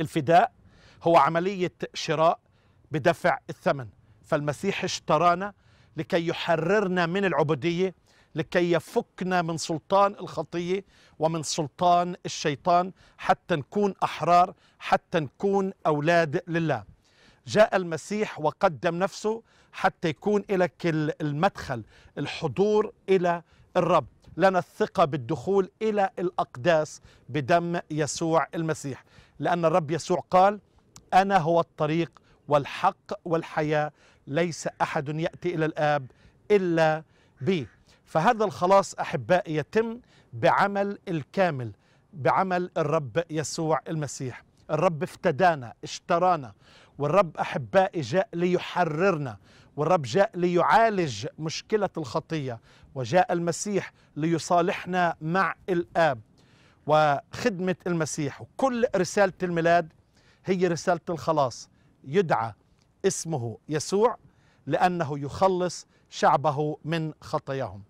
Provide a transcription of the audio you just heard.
الفداء هو عملية شراء بدفع الثمن فالمسيح اشترانا لكي يحررنا من العبودية لكي يفكنا من سلطان الخطية ومن سلطان الشيطان حتى نكون أحرار حتى نكون أولاد لله جاء المسيح وقدم نفسه حتى يكون لك المدخل الحضور إلى الرب لنا الثقة بالدخول إلى الأقداس بدم يسوع المسيح لأن الرب يسوع قال أنا هو الطريق والحق والحياة ليس أحد يأتي إلى الآب إلا بي فهذا الخلاص أحبائي يتم بعمل الكامل بعمل الرب يسوع المسيح الرب افتدانا اشترانا والرب أحبائي جاء ليحررنا والرب جاء ليعالج مشكلة الخطية وجاء المسيح ليصالحنا مع الآب وخدمة المسيح وكل رسالة الميلاد هي رسالة الخلاص يدعى اسمه يسوع لأنه يخلص شعبه من خطاياهم